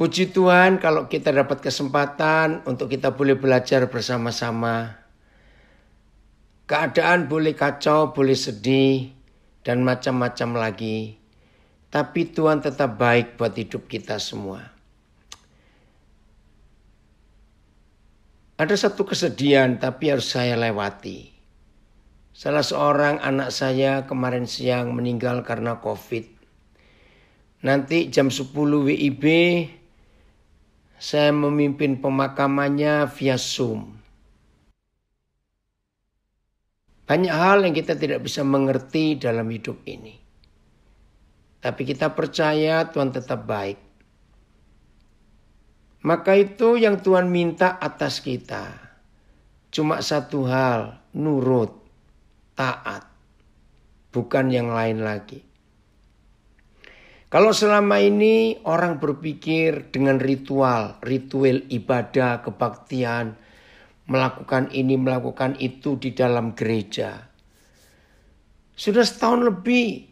Puji Tuhan kalau kita dapat kesempatan untuk kita boleh belajar bersama-sama. Keadaan boleh kacau, boleh sedih, dan macam-macam lagi. Tapi Tuhan tetap baik buat hidup kita semua. Ada satu kesedihan tapi harus saya lewati. Salah seorang anak saya kemarin siang meninggal karena COVID. Nanti jam 10 WIB saya memimpin pemakamannya via Zoom. Banyak hal yang kita tidak bisa mengerti dalam hidup ini. Tapi kita percaya Tuhan tetap baik. Maka itu yang Tuhan minta atas kita. Cuma satu hal, nurut, taat. Bukan yang lain lagi. Kalau selama ini orang berpikir dengan ritual, ritual ibadah, kebaktian, melakukan ini, melakukan itu di dalam gereja. Sudah setahun lebih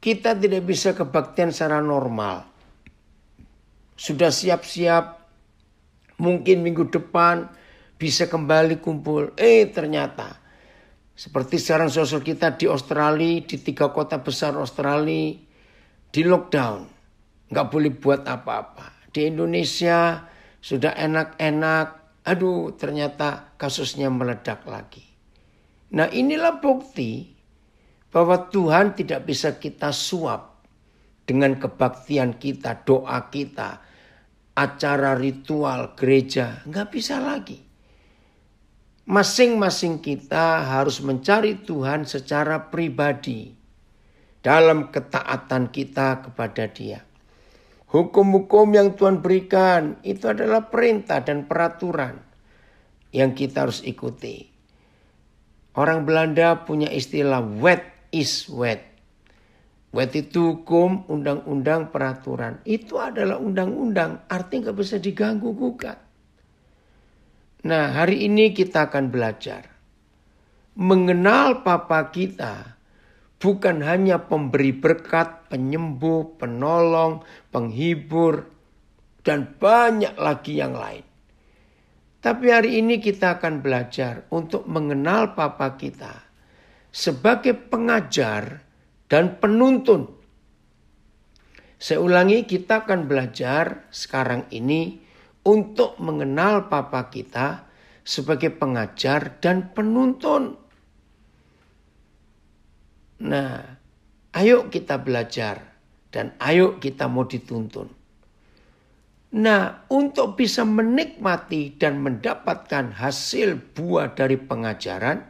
kita tidak bisa kebaktian secara normal. Sudah siap-siap mungkin minggu depan bisa kembali kumpul. Eh ternyata seperti sekarang sosial kita di Australia, di tiga kota besar Australia, di lockdown. Nggak boleh buat apa-apa. Di Indonesia sudah enak-enak. Aduh, ternyata kasusnya meledak lagi. Nah inilah bukti bahwa Tuhan tidak bisa kita suap dengan kebaktian kita, doa kita, acara ritual gereja. Nggak bisa lagi masing-masing kita harus mencari Tuhan secara pribadi dalam ketaatan kita kepada Dia. Hukum-hukum yang Tuhan berikan itu adalah perintah dan peraturan yang kita harus ikuti. Orang Belanda punya istilah wet is wet. Wet itu hukum, undang-undang, peraturan. Itu adalah undang-undang, artinya nggak bisa diganggu gugat. Nah, hari ini kita akan belajar mengenal Papa kita bukan hanya pemberi berkat, penyembuh, penolong, penghibur, dan banyak lagi yang lain. Tapi hari ini kita akan belajar untuk mengenal Papa kita sebagai pengajar dan penuntun. Saya ulangi, kita akan belajar sekarang ini untuk mengenal Papa kita sebagai pengajar dan penuntun. Nah, ayo kita belajar dan ayo kita mau dituntun. Nah, untuk bisa menikmati dan mendapatkan hasil buah dari pengajaran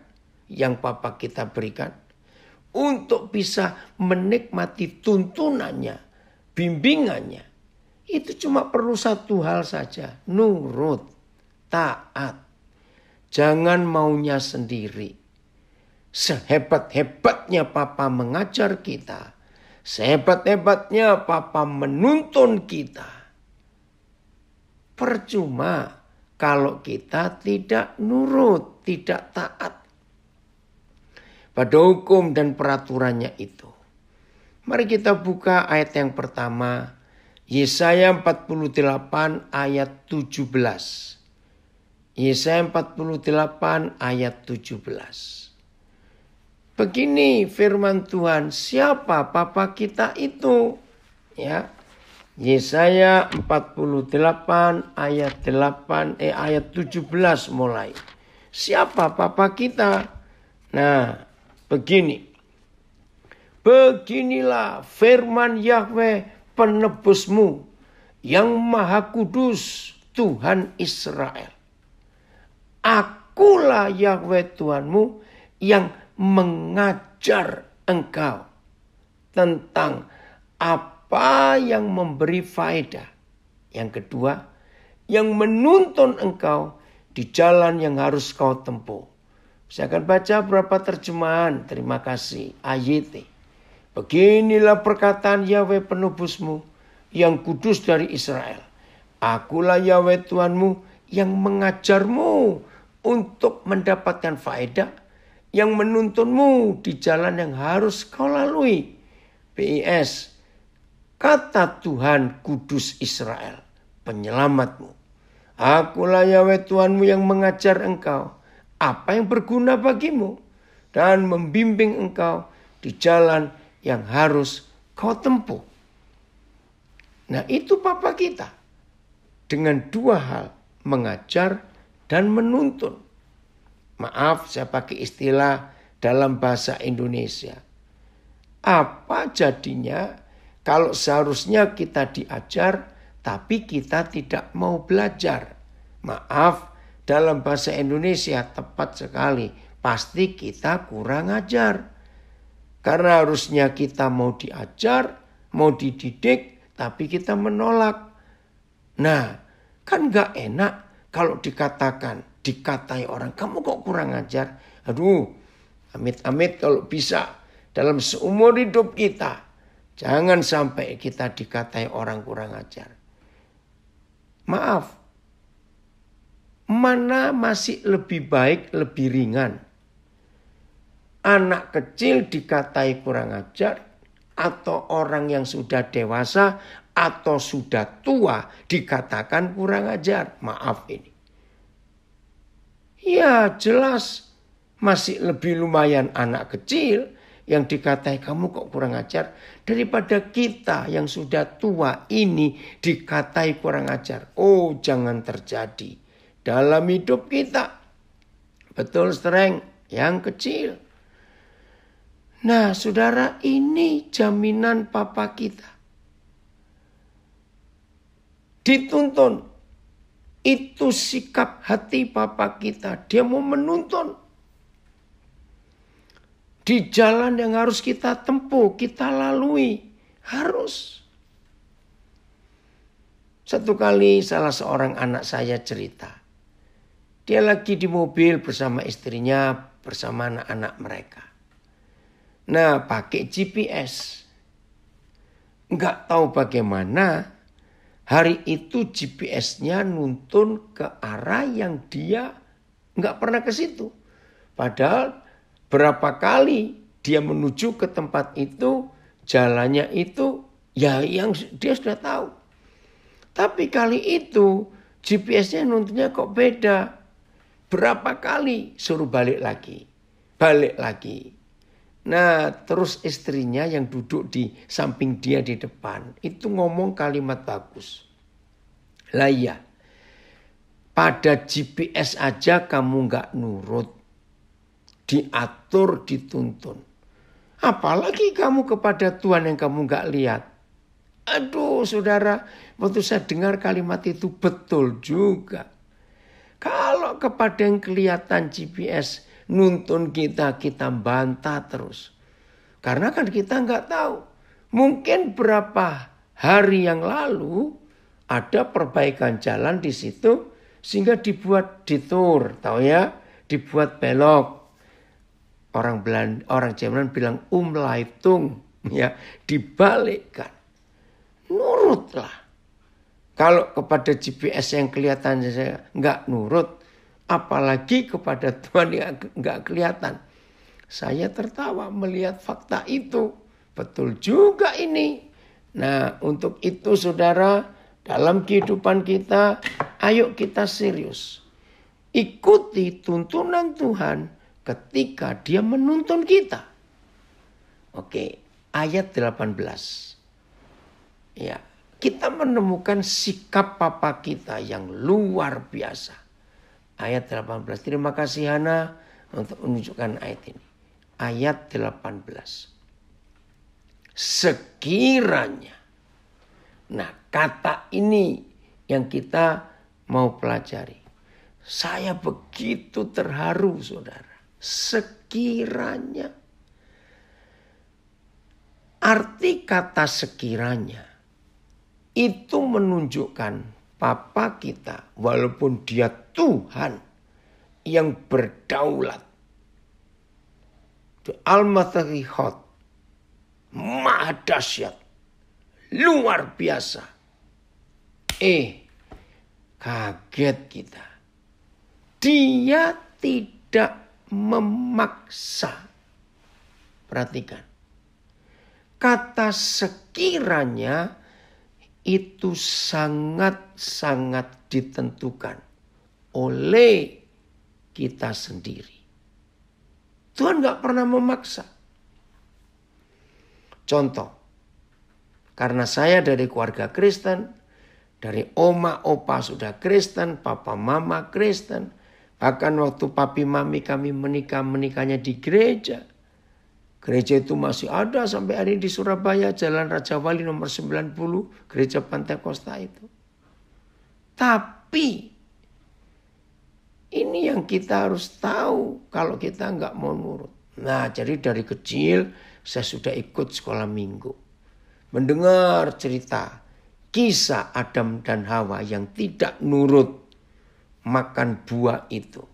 yang Papa kita berikan, untuk bisa menikmati tuntunannya, bimbingannya, itu cuma perlu satu hal saja, nurut, taat. Jangan maunya sendiri. Sehebat-hebatnya papa mengajar kita, sehebat-hebatnya papa menuntun kita. Percuma kalau kita tidak nurut, tidak taat pada hukum dan peraturannya itu. Mari kita buka ayat yang pertama Yesaya 48 ayat 17. Yesaya 48 ayat 17. Begini firman Tuhan, siapa papa kita itu? Ya. Yesaya 48 ayat 8 eh ayat 17 mulai. Siapa papa kita? Nah, begini. Beginilah firman Yahweh penebusmu yang maha kudus Tuhan Israel. Akulah Yahweh Tuhanmu yang mengajar engkau tentang apa yang memberi faedah. Yang kedua, yang menuntun engkau di jalan yang harus kau tempuh. Saya akan baca beberapa terjemahan. Terima kasih. AYT. Beginilah perkataan Yahweh penubusmu yang kudus dari Israel. Akulah Yahweh Tuhanmu yang mengajarmu untuk mendapatkan faedah yang menuntunmu di jalan yang harus kau lalui. PIS, kata Tuhan Kudus Israel, penyelamatmu. Akulah Yahweh Tuhanmu yang mengajar engkau apa yang berguna bagimu dan membimbing engkau di jalan yang harus kau tempuh. Nah, itu papa kita. Dengan dua hal, mengajar dan menuntun. Maaf, saya pakai istilah dalam bahasa Indonesia. Apa jadinya kalau seharusnya kita diajar tapi kita tidak mau belajar? Maaf, dalam bahasa Indonesia tepat sekali, pasti kita kurang ajar. Karena harusnya kita mau diajar, mau dididik, tapi kita menolak. Nah, kan gak enak kalau dikatakan, dikatai orang, kamu kok kurang ajar? Aduh, amit-amit kalau bisa dalam seumur hidup kita. Jangan sampai kita dikatai orang kurang ajar. Maaf, mana masih lebih baik, lebih ringan? anak kecil dikatai kurang ajar atau orang yang sudah dewasa atau sudah tua dikatakan kurang ajar. Maaf ini. Ya jelas masih lebih lumayan anak kecil yang dikatai kamu kok kurang ajar daripada kita yang sudah tua ini dikatai kurang ajar. Oh jangan terjadi dalam hidup kita. Betul sereng yang kecil. Nah, saudara, ini jaminan Papa kita. Dituntun, itu sikap hati Papa kita. Dia mau menuntun di jalan yang harus kita tempuh, kita lalui. Harus. Satu kali salah seorang anak saya cerita. Dia lagi di mobil bersama istrinya, bersama anak-anak mereka. Nah, pakai GPS. Nggak tahu bagaimana hari itu GPS-nya nuntun ke arah yang dia nggak pernah ke situ. Padahal berapa kali dia menuju ke tempat itu, jalannya itu ya yang dia sudah tahu. Tapi kali itu GPS-nya nuntunnya kok beda. Berapa kali suruh balik lagi, balik lagi, Nah, terus istrinya yang duduk di samping dia di depan itu ngomong kalimat bagus. Lah iya, pada GPS aja kamu nggak nurut, diatur, dituntun. Apalagi kamu kepada Tuhan yang kamu nggak lihat. Aduh, saudara, waktu saya dengar kalimat itu betul juga. Kalau kepada yang kelihatan GPS, nuntun kita, kita bantah terus. Karena kan kita nggak tahu. Mungkin berapa hari yang lalu ada perbaikan jalan di situ sehingga dibuat detour, tahu ya, dibuat belok. Orang Belan, orang Jerman bilang umlaitung, ya, dibalikkan. Nurutlah. Kalau kepada GPS yang kelihatannya saya nggak nurut, apalagi kepada Tuhan yang nggak kelihatan. Saya tertawa melihat fakta itu. Betul juga ini. Nah, untuk itu saudara, dalam kehidupan kita, ayo kita serius. Ikuti tuntunan Tuhan ketika dia menuntun kita. Oke, ayat 18. Ya, kita menemukan sikap papa kita yang luar biasa ayat 18. Terima kasih Hana untuk menunjukkan ayat ini. Ayat 18. Sekiranya. Nah kata ini yang kita mau pelajari. Saya begitu terharu saudara. Sekiranya. Arti kata sekiranya itu menunjukkan Papa kita, walaupun dia Tuhan yang berdaulat. Al-Matahihot, maha dahsyat, luar biasa. Eh, kaget kita. Dia tidak memaksa. Perhatikan. Kata sekiranya itu sangat-sangat ditentukan oleh kita sendiri. Tuhan gak pernah memaksa. Contoh, karena saya dari keluarga Kristen, dari oma, opa sudah Kristen, papa, mama Kristen, bahkan waktu papi, mami kami menikah, menikahnya di gereja. Gereja itu masih ada sampai hari ini di Surabaya, Jalan Raja Wali nomor 90, Gereja Pantai Kosta itu. Tapi ini yang kita harus tahu kalau kita nggak mau nurut. Nah, jadi dari kecil saya sudah ikut sekolah minggu. Mendengar cerita kisah Adam dan Hawa yang tidak nurut makan buah itu.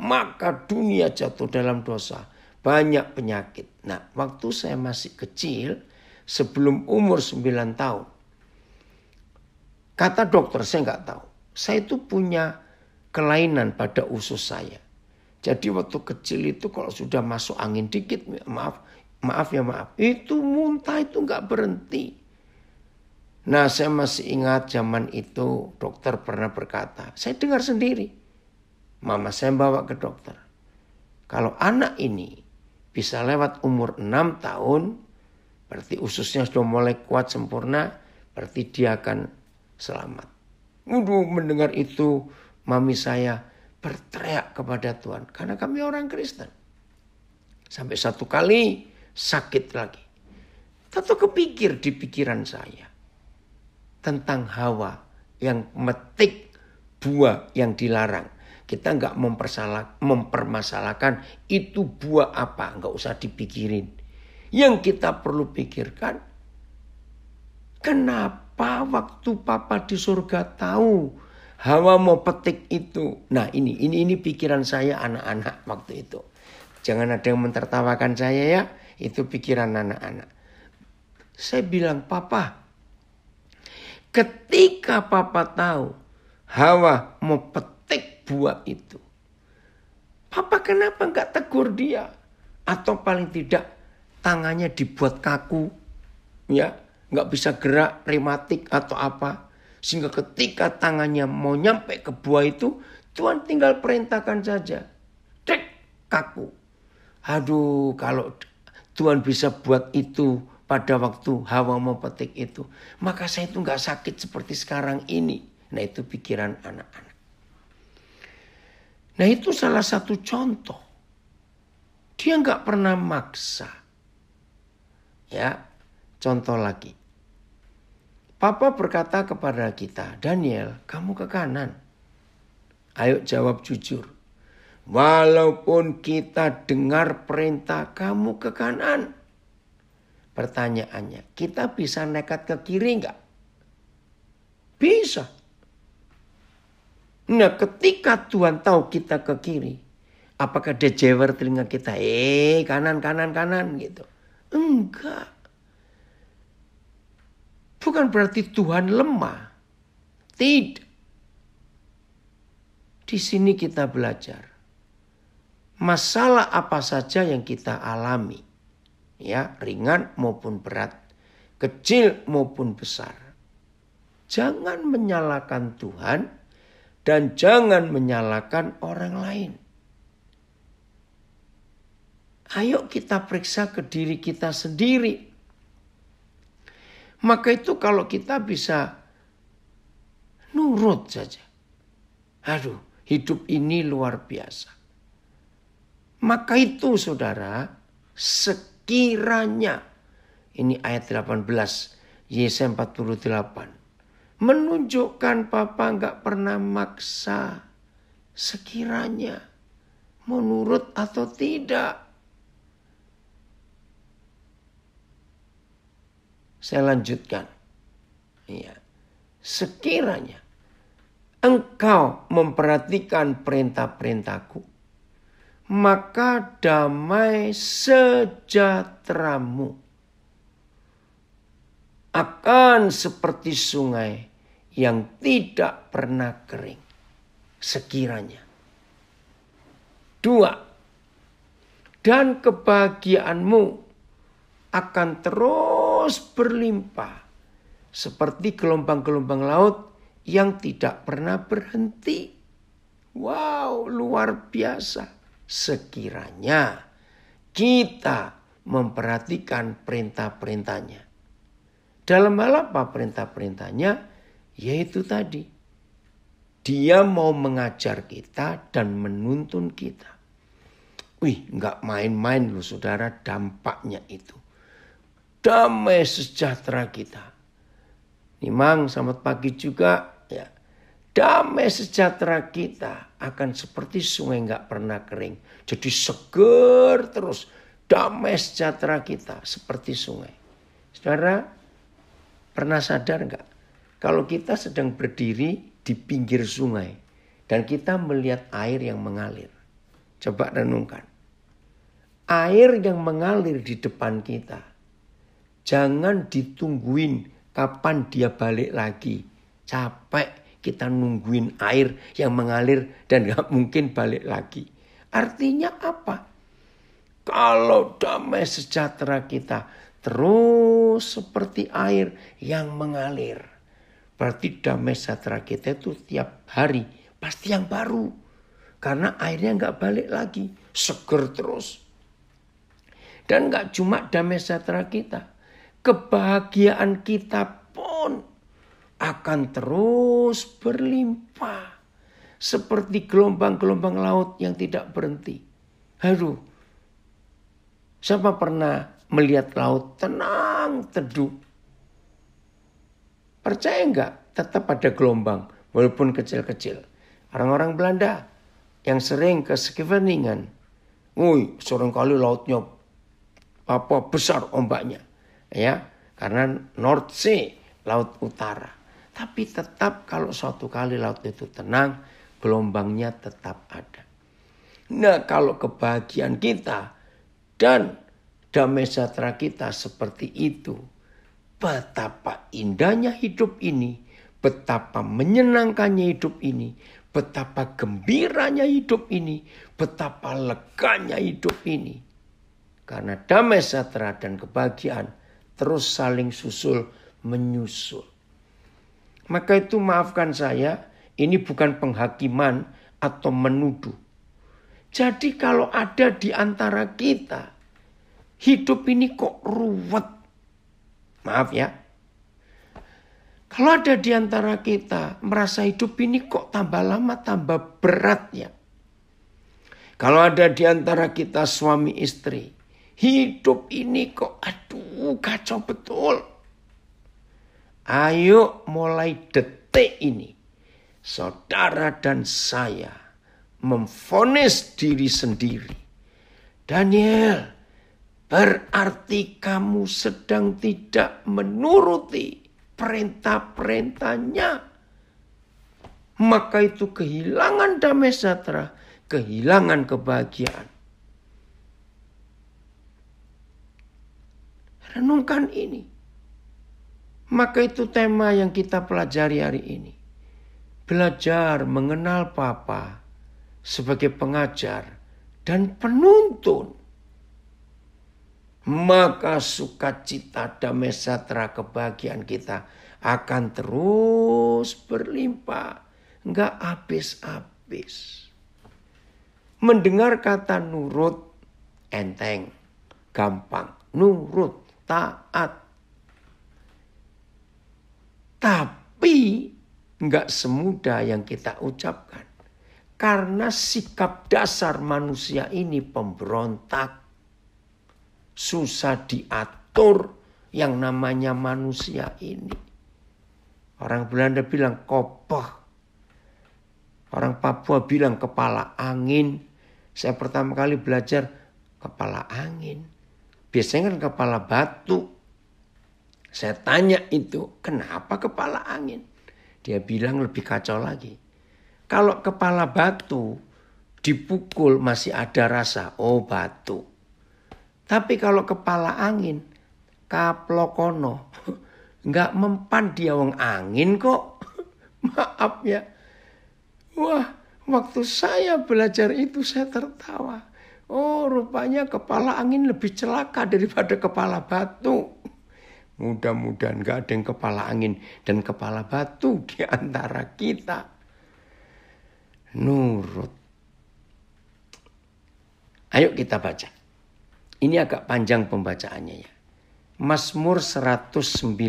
Maka dunia jatuh dalam dosa banyak penyakit. Nah, waktu saya masih kecil, sebelum umur 9 tahun, kata dokter saya nggak tahu, saya itu punya kelainan pada usus saya. Jadi waktu kecil itu kalau sudah masuk angin dikit, maaf, maaf ya maaf, itu muntah itu nggak berhenti. Nah saya masih ingat zaman itu dokter pernah berkata, saya dengar sendiri, mama saya bawa ke dokter. Kalau anak ini bisa lewat umur 6 tahun, berarti ususnya sudah mulai kuat sempurna, berarti dia akan selamat. Waduh, mendengar itu mami saya berteriak kepada Tuhan karena kami orang Kristen. Sampai satu kali sakit lagi. Tentu kepikir di pikiran saya tentang Hawa yang metik buah yang dilarang kita nggak mempermasalahkan itu buah apa, nggak usah dipikirin. Yang kita perlu pikirkan, kenapa waktu Papa di surga tahu Hawa mau petik itu? Nah ini, ini, ini pikiran saya anak-anak waktu itu. Jangan ada yang mentertawakan saya ya, itu pikiran anak-anak. Saya bilang, Papa, ketika Papa tahu Hawa mau petik buat itu. Papa kenapa nggak tegur dia? Atau paling tidak tangannya dibuat kaku, ya nggak bisa gerak, rematik atau apa. Sehingga ketika tangannya mau nyampe ke buah itu, Tuhan tinggal perintahkan saja. Dek, kaku. Aduh, kalau Tuhan bisa buat itu pada waktu Hawa mau petik itu. Maka saya itu nggak sakit seperti sekarang ini. Nah itu pikiran anak-anak. Nah itu salah satu contoh. Dia nggak pernah maksa. Ya, contoh lagi. Papa berkata kepada kita, Daniel, kamu ke kanan. Ayo jawab jujur. Walaupun kita dengar perintah kamu ke kanan. Pertanyaannya, kita bisa nekat ke kiri nggak? Bisa. Nah ketika Tuhan tahu kita ke kiri. Apakah dia jewer telinga kita? Eh kanan kanan kanan gitu. Enggak. Bukan berarti Tuhan lemah. Tidak. Di sini kita belajar. Masalah apa saja yang kita alami. Ya, ringan maupun berat, kecil maupun besar. Jangan menyalahkan Tuhan dan jangan menyalahkan orang lain. Ayo kita periksa ke diri kita sendiri. Maka itu kalau kita bisa nurut saja. Aduh, hidup ini luar biasa. Maka itu saudara, sekiranya ini ayat 18 Yesaya 48 menunjukkan papa nggak pernah maksa sekiranya menurut atau tidak. Saya lanjutkan. Ya. Sekiranya engkau memperhatikan perintah-perintahku, maka damai sejahteramu akan seperti sungai yang tidak pernah kering sekiranya. Dua, dan kebahagiaanmu akan terus berlimpah seperti gelombang-gelombang laut yang tidak pernah berhenti. Wow, luar biasa. Sekiranya kita memperhatikan perintah-perintahnya. Dalam hal apa perintah-perintahnya? Yaitu tadi, dia mau mengajar kita dan menuntun kita. Wih, nggak main-main loh saudara dampaknya itu. Damai sejahtera kita. Nimang, selamat pagi juga. Ya. Damai sejahtera kita akan seperti sungai nggak pernah kering. Jadi seger terus. Damai sejahtera kita seperti sungai. Saudara, pernah sadar nggak kalau kita sedang berdiri di pinggir sungai dan kita melihat air yang mengalir. Coba renungkan. Air yang mengalir di depan kita. Jangan ditungguin kapan dia balik lagi. Capek kita nungguin air yang mengalir dan gak mungkin balik lagi. Artinya apa? Kalau damai sejahtera kita terus seperti air yang mengalir Berarti damai sejahtera kita itu tiap hari pasti yang baru. Karena airnya nggak balik lagi, seger terus. Dan nggak cuma damai sejahtera kita, kebahagiaan kita pun akan terus berlimpah. Seperti gelombang-gelombang laut yang tidak berhenti. Aduh, siapa pernah melihat laut tenang, teduh, Percaya enggak? Tetap ada gelombang, walaupun kecil-kecil. Orang-orang Belanda yang sering ke Scheveningen, seorang kali lautnya apa besar ombaknya, ya, karena North Sea, laut utara. Tapi tetap kalau suatu kali laut itu tenang, gelombangnya tetap ada. Nah, kalau kebahagiaan kita dan damai sejahtera kita seperti itu, betapa indahnya hidup ini, betapa menyenangkannya hidup ini, betapa gembiranya hidup ini, betapa leganya hidup ini. Karena damai sejahtera dan kebahagiaan terus saling susul menyusul. Maka itu maafkan saya, ini bukan penghakiman atau menuduh. Jadi kalau ada di antara kita, hidup ini kok ruwet, Maaf ya. Kalau ada di antara kita merasa hidup ini kok tambah lama tambah berat ya. Kalau ada di antara kita suami istri, hidup ini kok aduh kacau betul. Ayo mulai detik ini, saudara dan saya memfonis diri sendiri. Daniel, Berarti kamu sedang tidak menuruti perintah-perintahnya. Maka itu kehilangan damai sejahtera, kehilangan kebahagiaan. Renungkan ini. Maka itu tema yang kita pelajari hari ini. Belajar mengenal Papa sebagai pengajar dan penuntun maka sukacita damai sejahtera kebahagiaan kita akan terus berlimpah, nggak habis-habis. Mendengar kata nurut enteng, gampang, nurut, taat. Tapi nggak semudah yang kita ucapkan. Karena sikap dasar manusia ini pemberontak susah diatur yang namanya manusia ini. Orang Belanda bilang kopeh Orang Papua bilang kepala angin. Saya pertama kali belajar kepala angin. Biasanya kan kepala batu. Saya tanya itu, kenapa kepala angin? Dia bilang lebih kacau lagi. Kalau kepala batu dipukul masih ada rasa, oh batu. Tapi kalau kepala angin kaplokono nggak mempan dia wong angin kok. Maaf ya. Wah, waktu saya belajar itu saya tertawa. Oh, rupanya kepala angin lebih celaka daripada kepala batu. Mudah-mudahan gak ada yang kepala angin dan kepala batu di antara kita. Nurut. Ayo kita baca. Ini agak panjang pembacaannya ya. Masmur 119.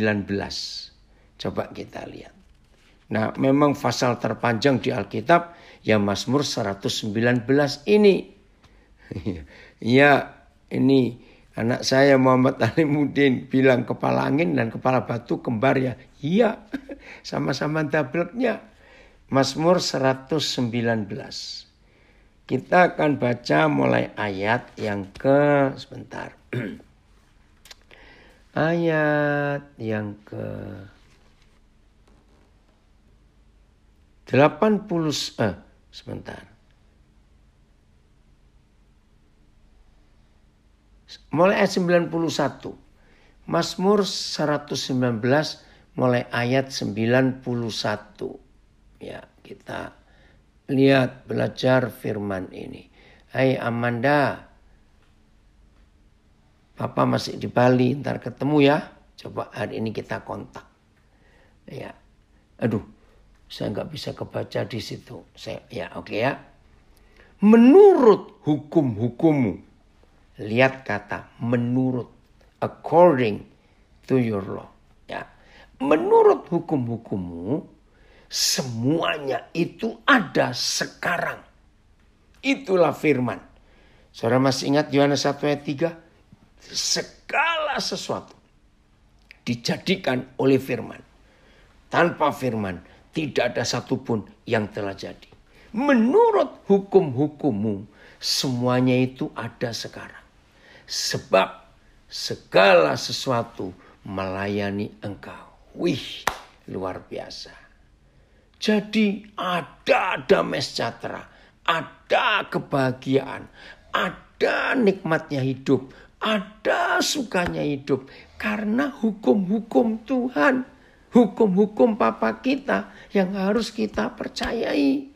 Coba kita lihat. Nah, memang pasal terpanjang di Alkitab ya Masmur 119 ini. ya, ini anak saya Muhammad Ali Mudin bilang kepala angin dan kepala batu kembar ya. Iya, sama-sama double-nya. Mazmur 119. Kita akan baca mulai ayat yang ke sebentar. ayat yang ke 80 eh sebentar. Mulai ayat 91. Mazmur 119 mulai ayat 91. Ya, kita lihat belajar firman ini. Hai hey Amanda, Papa masih di Bali, ntar ketemu ya. Coba hari ini kita kontak. Ya, aduh, saya nggak bisa kebaca di situ. Saya, ya oke okay ya. Menurut hukum-hukummu, lihat kata menurut, according to your law. Ya, menurut hukum-hukummu, Semuanya itu ada sekarang. Itulah firman. Saudara masih ingat Yohanes 1 ayat 3? Segala sesuatu dijadikan oleh firman. Tanpa firman tidak ada satupun yang telah jadi. Menurut hukum-hukummu semuanya itu ada sekarang. Sebab segala sesuatu melayani engkau. Wih, luar biasa. Jadi ada damai sejahtera, ada kebahagiaan, ada nikmatnya hidup, ada sukanya hidup. Karena hukum-hukum Tuhan, hukum-hukum Papa kita yang harus kita percayai.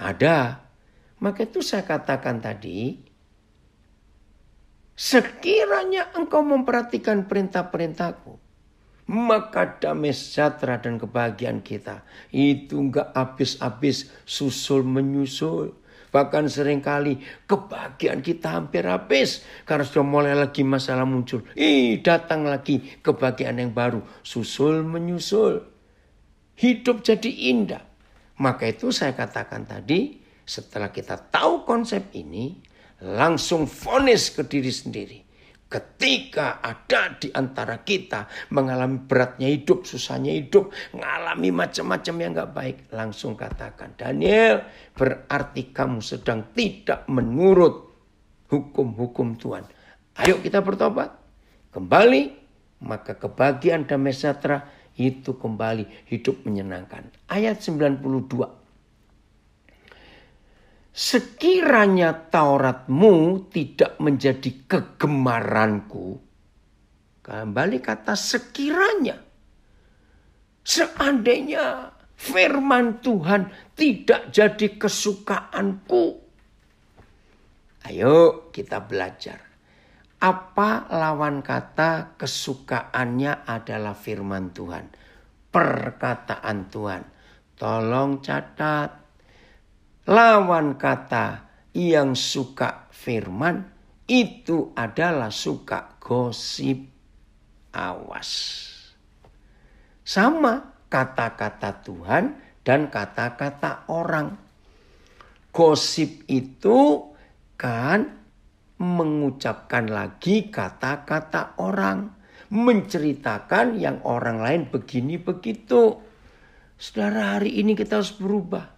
Ada. Maka itu saya katakan tadi, sekiranya engkau memperhatikan perintah-perintahku, maka damai sejahtera dan kebahagiaan kita itu nggak habis-habis susul menyusul. Bahkan seringkali kebahagiaan kita hampir habis. Karena sudah mulai lagi masalah muncul. Ih, datang lagi kebahagiaan yang baru. Susul menyusul. Hidup jadi indah. Maka itu saya katakan tadi, setelah kita tahu konsep ini, langsung fonis ke diri sendiri ketika ada di antara kita mengalami beratnya hidup, susahnya hidup, mengalami macam-macam yang gak baik, langsung katakan, Daniel, berarti kamu sedang tidak menurut hukum-hukum Tuhan. Ayo kita bertobat. Kembali, maka kebahagiaan damai sejahtera itu kembali hidup menyenangkan. Ayat 92 Sekiranya Tauratmu tidak menjadi kegemaranku, kembali kata sekiranya, seandainya firman Tuhan tidak jadi kesukaanku. Ayo kita belajar. Apa lawan kata kesukaannya adalah firman Tuhan. Perkataan Tuhan. Tolong catat Lawan kata yang suka firman itu adalah suka gosip. Awas. Sama kata-kata Tuhan dan kata-kata orang. Gosip itu kan mengucapkan lagi kata-kata orang. Menceritakan yang orang lain begini begitu. Saudara hari ini kita harus berubah.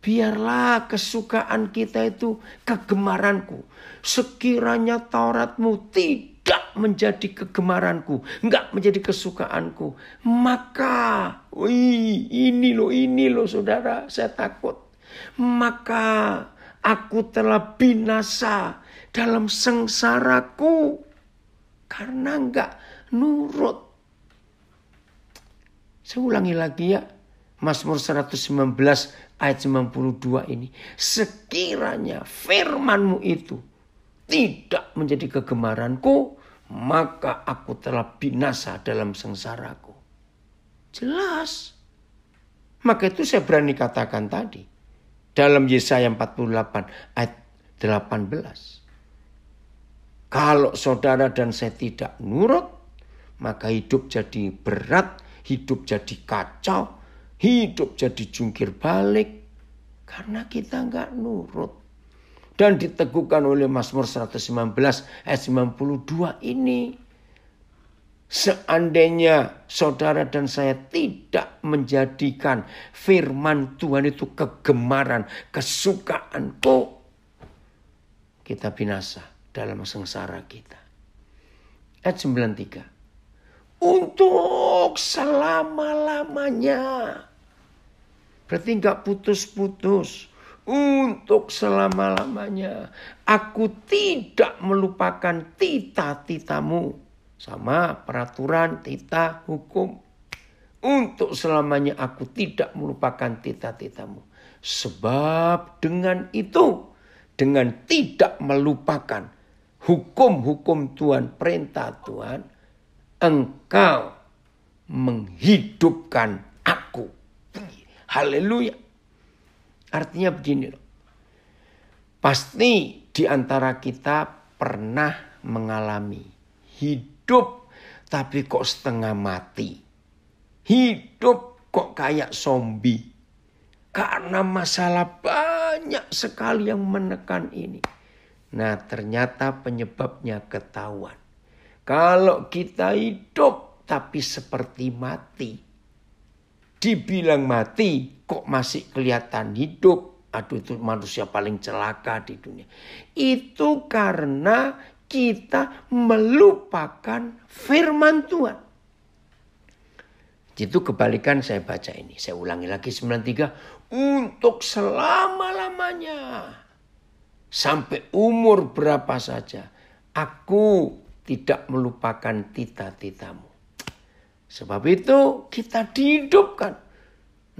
Biarlah kesukaan kita itu kegemaranku. Sekiranya Tauratmu tidak menjadi kegemaranku, nggak menjadi kesukaanku, maka wih, ini loh, ini loh saudara, saya takut. Maka aku telah binasa dalam sengsaraku karena nggak nurut. Saya ulangi lagi ya, Mazmur 119 ayat 92 ini. Sekiranya firmanmu itu tidak menjadi kegemaranku, maka aku telah binasa dalam sengsaraku. Jelas. Maka itu saya berani katakan tadi. Dalam Yesaya 48 ayat 18. Kalau saudara dan saya tidak nurut, maka hidup jadi berat, hidup jadi kacau, Hidup jadi jungkir balik karena kita nggak nurut. Dan diteguhkan oleh Mazmur 119 ayat 92 ini. Seandainya saudara dan saya tidak menjadikan firman Tuhan itu kegemaran, kesukaanku, kita binasa dalam sengsara kita. Ayat 93. Untuk selama-lamanya Berarti nggak putus-putus untuk selama-lamanya. Aku tidak melupakan tita-titamu. Sama peraturan tita hukum. Untuk selamanya aku tidak melupakan tita-titamu. Sebab dengan itu, dengan tidak melupakan hukum-hukum Tuhan, perintah Tuhan, engkau menghidupkan aku. Haleluya. Artinya begini loh. Pasti di antara kita pernah mengalami hidup tapi kok setengah mati. Hidup kok kayak zombie. Karena masalah banyak sekali yang menekan ini. Nah ternyata penyebabnya ketahuan. Kalau kita hidup tapi seperti mati, dibilang mati kok masih kelihatan hidup. Aduh itu manusia paling celaka di dunia. Itu karena kita melupakan firman Tuhan. Itu kebalikan saya baca ini. Saya ulangi lagi 93. Untuk selama-lamanya. Sampai umur berapa saja. Aku tidak melupakan tita-titamu. Sebab itu kita dihidupkan.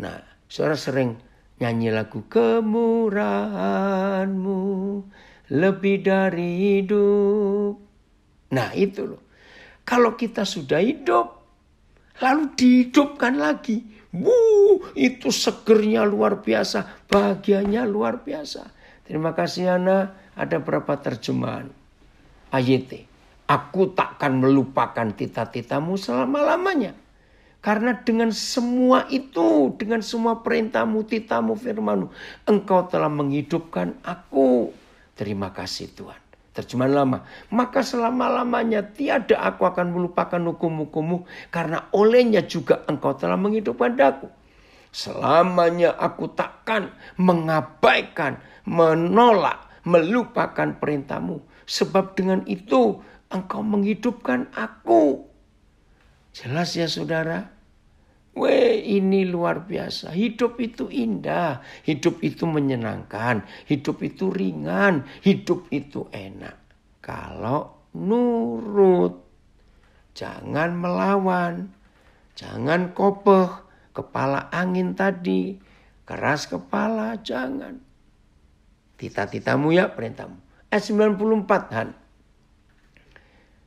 Nah, saudara sering nyanyi lagu kemurahanmu lebih dari hidup. Nah itu loh. Kalau kita sudah hidup, lalu dihidupkan lagi. bu, itu segernya luar biasa, bahagianya luar biasa. Terima kasih Ana, ada berapa terjemahan? AYT. Aku takkan melupakan tita-titamu selama-lamanya. Karena dengan semua itu, dengan semua perintahmu, titamu, firmanmu, engkau telah menghidupkan aku. Terima kasih Tuhan. Terjemahan lama. Maka selama-lamanya tiada aku akan melupakan hukum-hukummu karena olehnya juga engkau telah menghidupkan daku. Selamanya aku takkan mengabaikan, menolak, melupakan perintahmu. Sebab dengan itu engkau menghidupkan aku. Jelas ya saudara? Weh ini luar biasa. Hidup itu indah. Hidup itu menyenangkan. Hidup itu ringan. Hidup itu enak. Kalau nurut. Jangan melawan. Jangan kopeh. Kepala angin tadi. Keras kepala. Jangan. Tita-titamu ya perintahmu. Eh, S94 Han.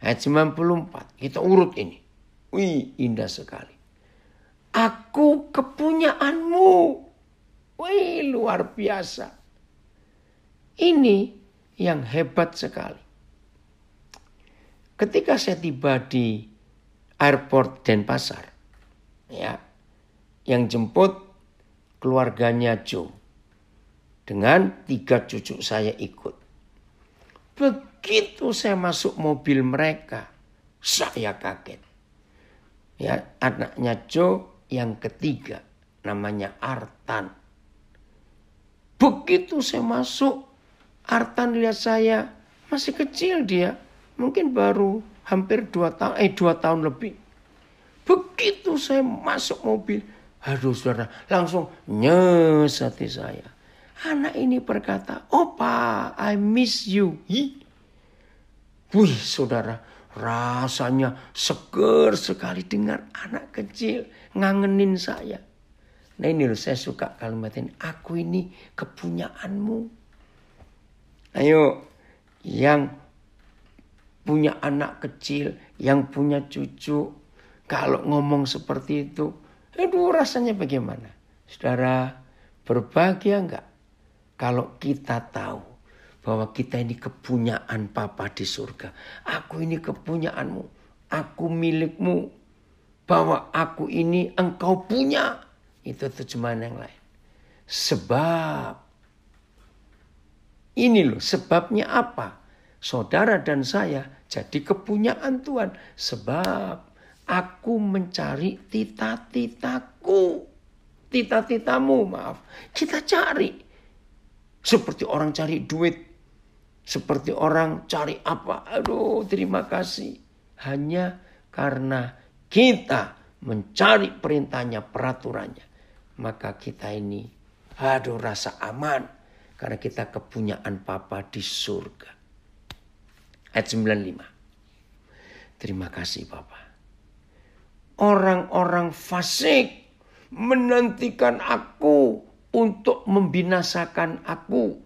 Ayat 94. Kita urut ini. Wih, indah sekali. Aku kepunyaanmu. Wih, luar biasa. Ini yang hebat sekali. Ketika saya tiba di airport Denpasar, ya, yang jemput keluarganya Joe dengan tiga cucu saya ikut. Begitu saya masuk mobil mereka, saya kaget. Ya, anaknya Joe yang ketiga namanya Artan. Begitu saya masuk, Artan lihat saya masih kecil dia, mungkin baru hampir dua tahun, eh dua tahun lebih. Begitu saya masuk mobil, aduh saudara, langsung nyes hati saya. Anak ini berkata, Opa, oh, I miss you. Hi. Wih saudara, rasanya seger sekali dengar anak kecil ngangenin saya. Nah ini loh saya suka kalimat ini. Aku ini kepunyaanmu. Ayo yang punya anak kecil, yang punya cucu. Kalau ngomong seperti itu, aduh rasanya bagaimana? Saudara, berbahagia enggak? Kalau kita tahu bahwa kita ini kepunyaan Papa di surga. Aku ini kepunyaanmu, aku milikmu, bahwa aku ini engkau punya. Itu terjemahan yang lain. Sebab ini loh sebabnya apa? Saudara dan saya jadi kepunyaan Tuhan sebab aku mencari tita-titaku. Tita-titamu, maaf. Kita cari. Seperti orang cari duit. Seperti orang cari apa, aduh terima kasih. Hanya karena kita mencari perintahnya, peraturannya. Maka kita ini aduh rasa aman. Karena kita kepunyaan Papa di surga. Ayat 95. Terima kasih Bapak. Orang-orang fasik menantikan aku untuk membinasakan aku.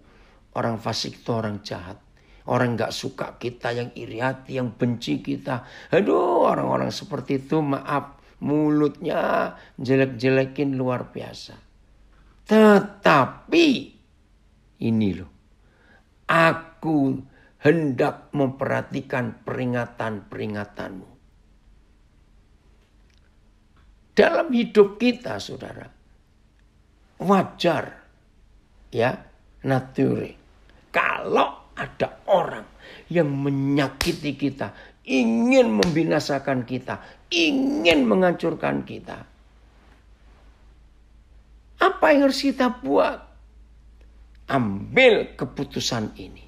Orang fasik itu orang jahat. Orang nggak suka kita, yang iri hati, yang benci kita. Aduh, orang-orang seperti itu maaf. Mulutnya jelek-jelekin luar biasa. Tetapi, ini loh. Aku hendak memperhatikan peringatan-peringatanmu. Dalam hidup kita, saudara, wajar, ya, nature kalau ada orang yang menyakiti kita, ingin membinasakan kita, ingin menghancurkan kita, apa yang harus kita buat? Ambil keputusan ini.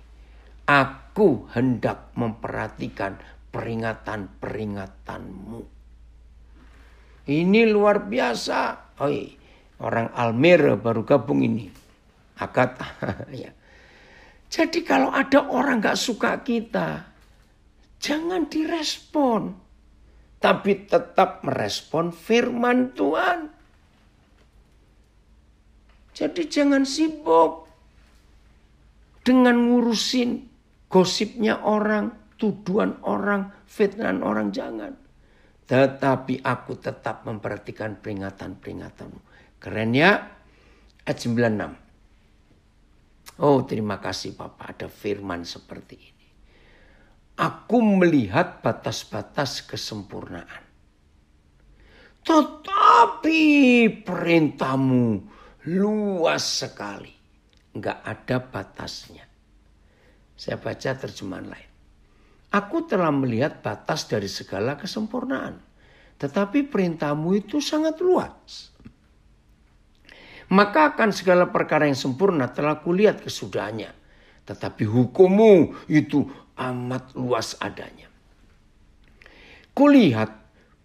Aku hendak memperhatikan peringatan-peringatanmu. Ini luar biasa. Oi, orang Almir baru gabung ini. Agatha. Ya. Jadi kalau ada orang nggak suka kita, jangan direspon. Tapi tetap merespon firman Tuhan. Jadi jangan sibuk dengan ngurusin gosipnya orang, tuduhan orang, fitnah orang, jangan. Tetapi aku tetap memperhatikan peringatan-peringatanmu. Keren ya? Ayat 96. Oh terima kasih Bapak ada firman seperti ini. Aku melihat batas-batas kesempurnaan. Tetapi perintahmu luas sekali. Enggak ada batasnya. Saya baca terjemahan lain. Aku telah melihat batas dari segala kesempurnaan. Tetapi perintahmu itu sangat luas maka akan segala perkara yang sempurna telah kulihat kesudahannya. Tetapi hukummu itu amat luas adanya. Kulihat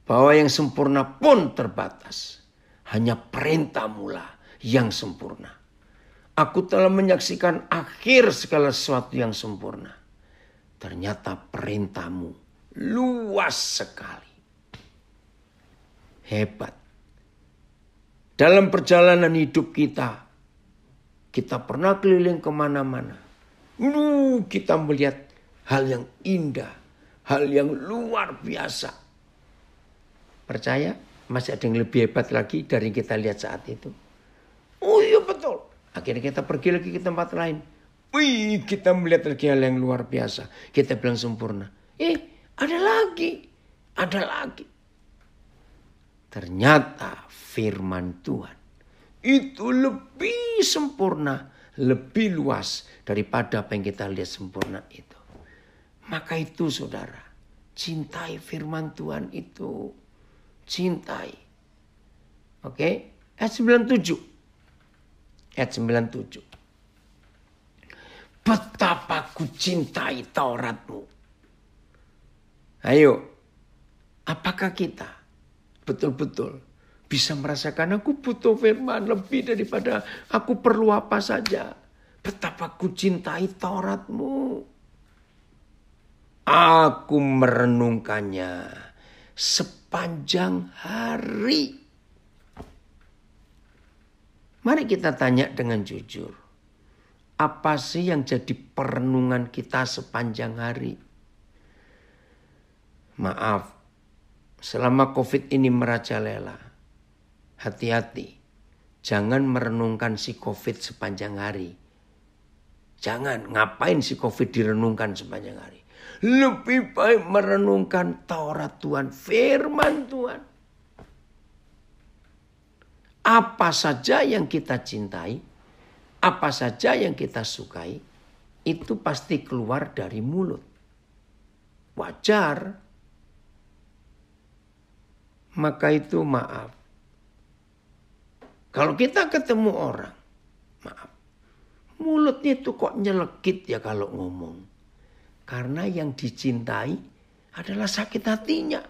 bahwa yang sempurna pun terbatas. Hanya perintah mula yang sempurna. Aku telah menyaksikan akhir segala sesuatu yang sempurna. Ternyata perintahmu luas sekali. Hebat dalam perjalanan hidup kita, kita pernah keliling kemana-mana. Uh, kita melihat hal yang indah, hal yang luar biasa. Percaya? Masih ada yang lebih hebat lagi dari yang kita lihat saat itu. Oh iya betul. Akhirnya kita pergi lagi ke tempat lain. Wih, kita melihat lagi hal yang luar biasa. Kita bilang sempurna. Eh, ada lagi. Ada lagi. Ternyata firman Tuhan itu lebih sempurna, lebih luas daripada apa yang kita lihat sempurna itu. Maka itu saudara, cintai firman Tuhan itu. Cintai. Oke, ayat 97. Ayat 97. Betapa ku cintai Tauratmu. Ayo, apakah kita betul-betul bisa merasakan aku butuh firman lebih daripada aku perlu apa saja. Betapa ku cintai Tauratmu. Aku merenungkannya sepanjang hari. Mari kita tanya dengan jujur. Apa sih yang jadi perenungan kita sepanjang hari? Maaf, selama COVID ini merajalela, hati-hati. Jangan merenungkan si COVID sepanjang hari. Jangan ngapain si COVID direnungkan sepanjang hari. Lebih baik merenungkan Taurat Tuhan, firman Tuhan. Apa saja yang kita cintai, apa saja yang kita sukai, itu pasti keluar dari mulut. Wajar maka itu maaf. Kalau kita ketemu orang, maaf. Mulutnya itu kok nyelekit ya kalau ngomong. Karena yang dicintai adalah sakit hatinya.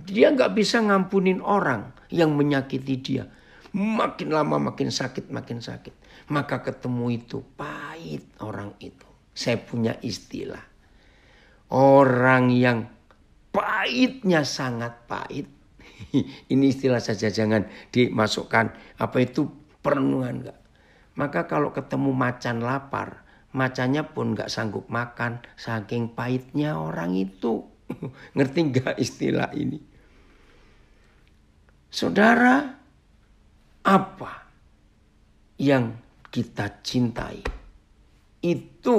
Dia nggak bisa ngampunin orang yang menyakiti dia. Makin lama makin sakit, makin sakit. Maka ketemu itu pahit orang itu. Saya punya istilah. Orang yang Pahitnya sangat pahit. Ini istilah saja jangan dimasukkan apa itu perenungan enggak. Maka kalau ketemu macan lapar, macannya pun nggak sanggup makan saking pahitnya orang itu. Ngerti nggak istilah ini? Saudara, apa yang kita cintai itu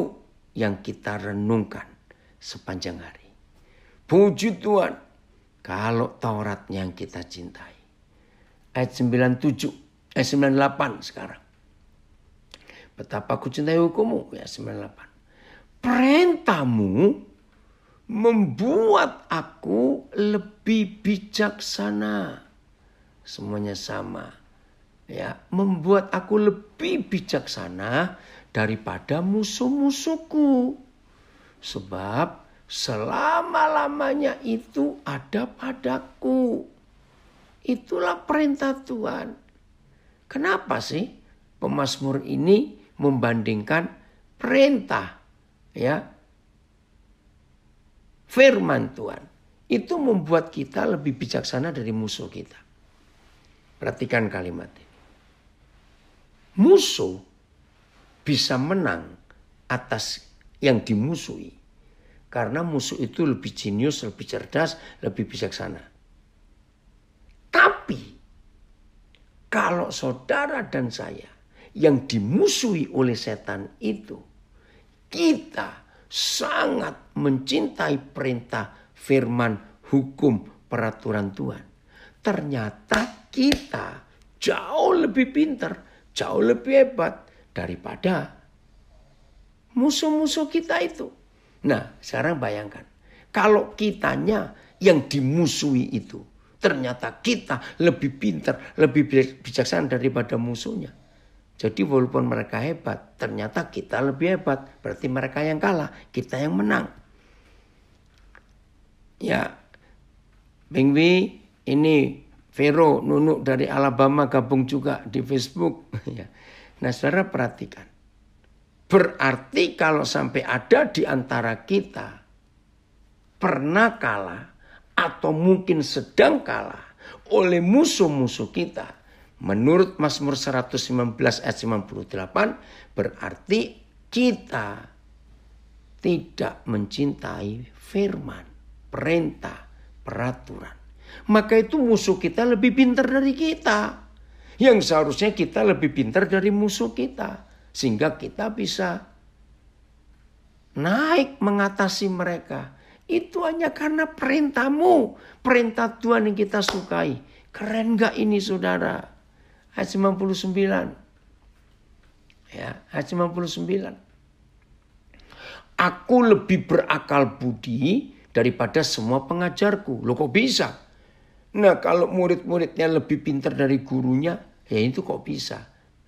yang kita renungkan sepanjang hari. Puji Tuhan. Kalau Taurat yang kita cintai. Ayat 97, ayat 98 sekarang. Betapa ku cintai hukummu, ya 98. Perintahmu membuat aku lebih bijaksana. Semuanya sama. Ya, membuat aku lebih bijaksana daripada musuh-musuhku. Sebab selama-lamanya itu ada padaku. Itulah perintah Tuhan. Kenapa sih pemazmur ini membandingkan perintah ya firman Tuhan itu membuat kita lebih bijaksana dari musuh kita. Perhatikan kalimat ini. Musuh bisa menang atas yang dimusuhi karena musuh itu lebih jenius, lebih cerdas, lebih bijaksana. Tapi kalau saudara dan saya yang dimusuhi oleh setan itu, kita sangat mencintai perintah firman hukum peraturan Tuhan. Ternyata kita jauh lebih pintar, jauh lebih hebat daripada musuh-musuh kita itu. Nah, sekarang bayangkan. Kalau kitanya yang dimusuhi itu, ternyata kita lebih pintar, lebih bijaksana daripada musuhnya. Jadi walaupun mereka hebat, ternyata kita lebih hebat. Berarti mereka yang kalah, kita yang menang. Ya, Bingwi ini Vero Nunuk dari Alabama gabung juga di Facebook. Ya. Nah saudara perhatikan Berarti kalau sampai ada di antara kita pernah kalah atau mungkin sedang kalah oleh musuh-musuh kita. Menurut Mazmur 119 ayat 98 berarti kita tidak mencintai firman, perintah, peraturan. Maka itu musuh kita lebih pintar dari kita. Yang seharusnya kita lebih pintar dari musuh kita sehingga kita bisa naik mengatasi mereka. Itu hanya karena perintahmu, perintah Tuhan yang kita sukai. Keren gak ini saudara? Ayat 99. Ya, ayat 99. Aku lebih berakal budi daripada semua pengajarku. lo kok bisa? Nah kalau murid-muridnya lebih pintar dari gurunya, ya itu kok bisa?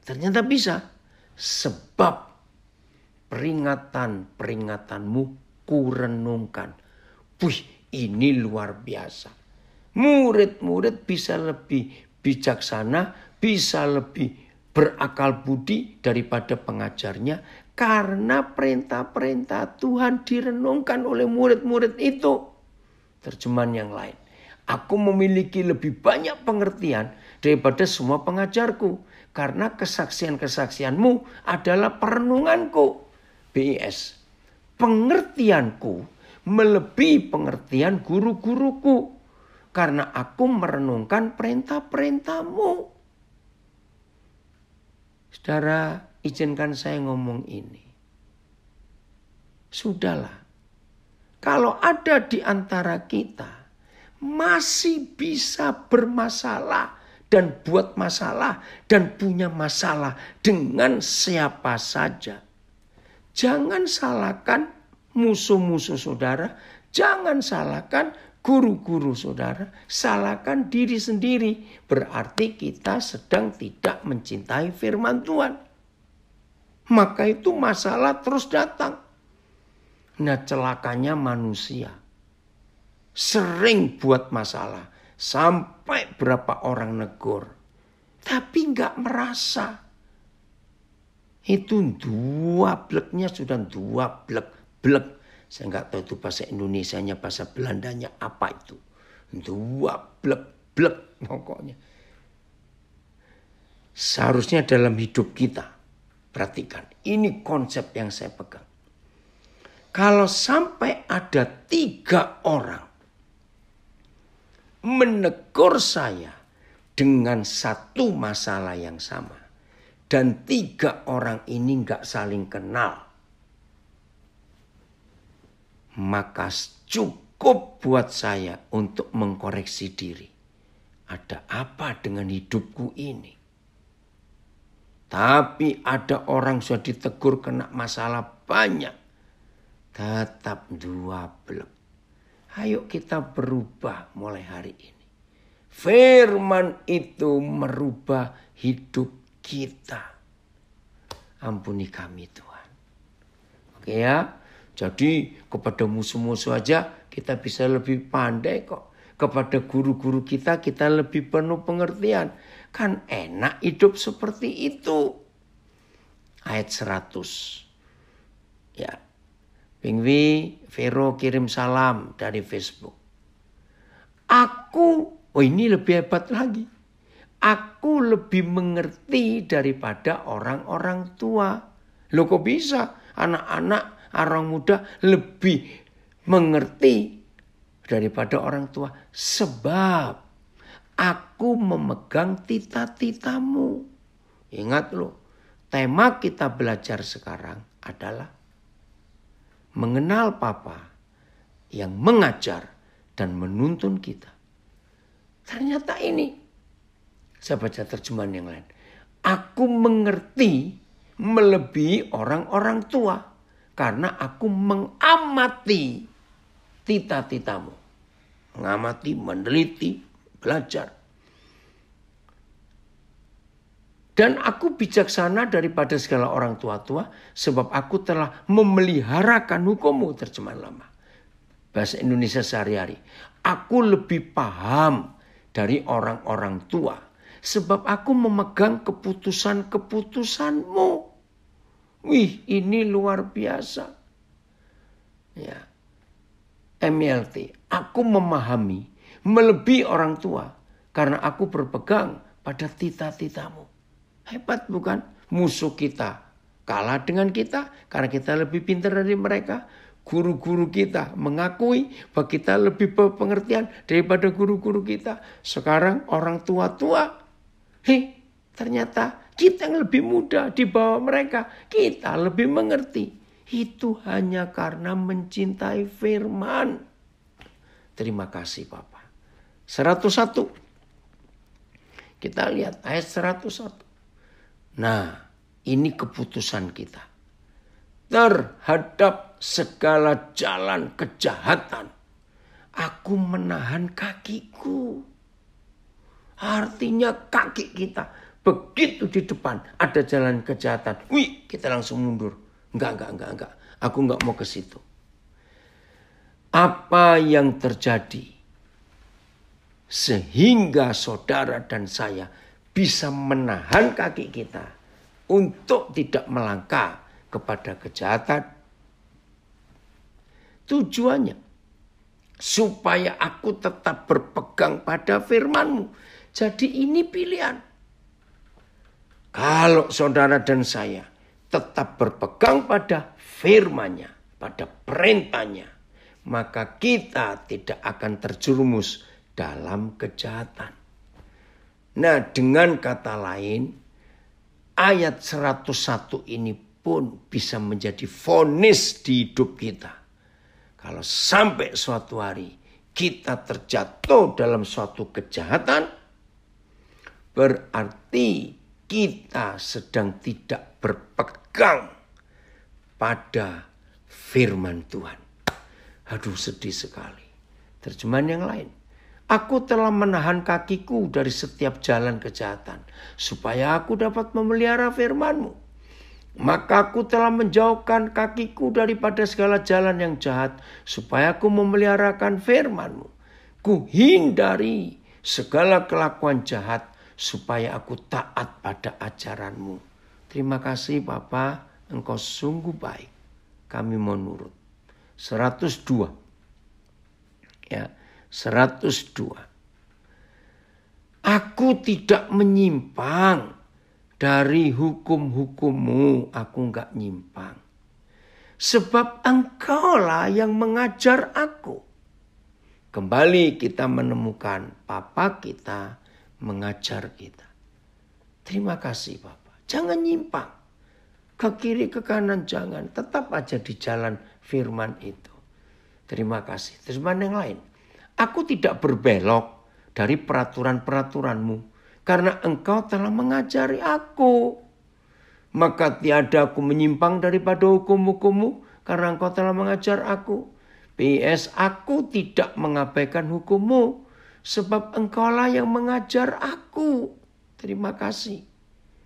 Ternyata bisa sebab peringatan-peringatanmu kurenungkan. Wih, ini luar biasa. Murid-murid bisa lebih bijaksana, bisa lebih berakal budi daripada pengajarnya karena perintah-perintah Tuhan direnungkan oleh murid-murid itu. Terjemahan yang lain. Aku memiliki lebih banyak pengertian daripada semua pengajarku karena kesaksian-kesaksianmu adalah perenunganku. BIS. Pengertianku melebihi pengertian guru-guruku. Karena aku merenungkan perintah-perintahmu. Saudara, izinkan saya ngomong ini. Sudahlah. Kalau ada di antara kita masih bisa bermasalah dan buat masalah dan punya masalah dengan siapa saja. Jangan salahkan musuh-musuh saudara, jangan salahkan guru-guru saudara, salahkan diri sendiri. Berarti kita sedang tidak mencintai firman Tuhan. Maka itu masalah terus datang. Nah celakanya manusia sering buat masalah Sampai berapa orang negur. Tapi nggak merasa. Itu dua bleknya sudah dua blek. Blek. Saya nggak tahu itu bahasa Indonesia-nya, bahasa Belandanya apa itu. Dua blek, blek pokoknya. Seharusnya dalam hidup kita. Perhatikan, ini konsep yang saya pegang. Kalau sampai ada tiga orang menegur saya dengan satu masalah yang sama. Dan tiga orang ini nggak saling kenal. Maka cukup buat saya untuk mengkoreksi diri. Ada apa dengan hidupku ini? Tapi ada orang sudah ditegur kena masalah banyak. Tetap dua blek. Ayo kita berubah mulai hari ini. Firman itu merubah hidup kita. Ampuni kami Tuhan. Oke ya. Jadi kepada musuh-musuh aja kita bisa lebih pandai kok. Kepada guru-guru kita kita lebih penuh pengertian. Kan enak hidup seperti itu. Ayat 100. Ya, Pingwi, Vero kirim salam dari Facebook. Aku, oh ini lebih hebat lagi. Aku lebih mengerti daripada orang-orang tua. Lo kok bisa anak-anak, orang muda lebih mengerti daripada orang tua. Sebab aku memegang tita-titamu. Ingat loh, tema kita belajar sekarang adalah mengenal Papa yang mengajar dan menuntun kita. Ternyata ini, saya baca terjemahan yang lain. Aku mengerti melebihi orang-orang tua karena aku mengamati tita-titamu. Mengamati, meneliti, belajar. Dan aku bijaksana daripada segala orang tua-tua, sebab aku telah memeliharakan hukummu, terjemahan lama. Bahasa Indonesia sehari-hari. Aku lebih paham dari orang-orang tua, sebab aku memegang keputusan-keputusanmu. Wih, ini luar biasa. Ya. MLT, aku memahami melebihi orang tua karena aku berpegang pada tita-titamu. Hebat bukan? Musuh kita kalah dengan kita karena kita lebih pintar dari mereka. Guru-guru kita mengakui bahwa kita lebih berpengertian daripada guru-guru kita. Sekarang orang tua-tua, hei ternyata kita yang lebih muda di bawah mereka. Kita lebih mengerti. Itu hanya karena mencintai firman. Terima kasih Bapak. 101. Kita lihat ayat 101. Nah, ini keputusan kita terhadap segala jalan kejahatan. Aku menahan kakiku. Artinya kaki kita begitu di depan ada jalan kejahatan. Wih, kita langsung mundur. Enggak, enggak, enggak, enggak. Aku enggak mau ke situ. Apa yang terjadi? Sehingga saudara dan saya bisa menahan kaki kita untuk tidak melangkah kepada kejahatan. Tujuannya supaya aku tetap berpegang pada FirmanMu. Jadi ini pilihan. Kalau saudara dan saya tetap berpegang pada firman pada perintahnya, maka kita tidak akan terjerumus dalam kejahatan. Nah, dengan kata lain, ayat 101 ini pun bisa menjadi fonis di hidup kita. Kalau sampai suatu hari kita terjatuh dalam suatu kejahatan, berarti kita sedang tidak berpegang pada firman Tuhan. Aduh sedih sekali. Terjemahan yang lain. Aku telah menahan kakiku dari setiap jalan kejahatan, supaya aku dapat memelihara firmanmu. Maka aku telah menjauhkan kakiku daripada segala jalan yang jahat, supaya aku memeliharakan firman-Mu. Ku hindari segala kelakuan jahat, supaya aku taat pada ajaranmu. Terima kasih Bapa, Engkau sungguh baik. Kami menurut. 102. Ya, 102. Aku tidak menyimpang dari hukum-hukummu, aku enggak nyimpang. Sebab engkaulah yang mengajar aku. Kembali kita menemukan papa kita mengajar kita. Terima kasih Bapak. Jangan nyimpang. Ke kiri ke kanan jangan. Tetap aja di jalan firman itu. Terima kasih. Terus mana yang lain? Aku tidak berbelok dari peraturan-peraturanmu karena engkau telah mengajari aku. Maka tiada aku menyimpang daripada hukum-hukummu karena engkau telah mengajar aku. PS aku tidak mengabaikan hukummu sebab engkaulah yang mengajar aku. Terima kasih.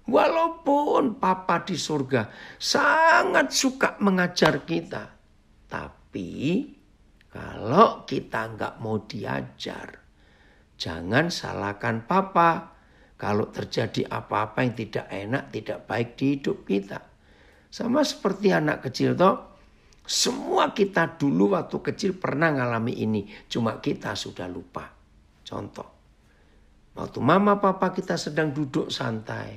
Walaupun Papa di surga sangat suka mengajar kita, tapi kalau kita nggak mau diajar, jangan salahkan papa kalau terjadi apa-apa yang tidak enak, tidak baik di hidup kita. Sama seperti anak kecil toh, semua kita dulu waktu kecil pernah ngalami ini, cuma kita sudah lupa. Contoh, waktu mama papa kita sedang duduk santai,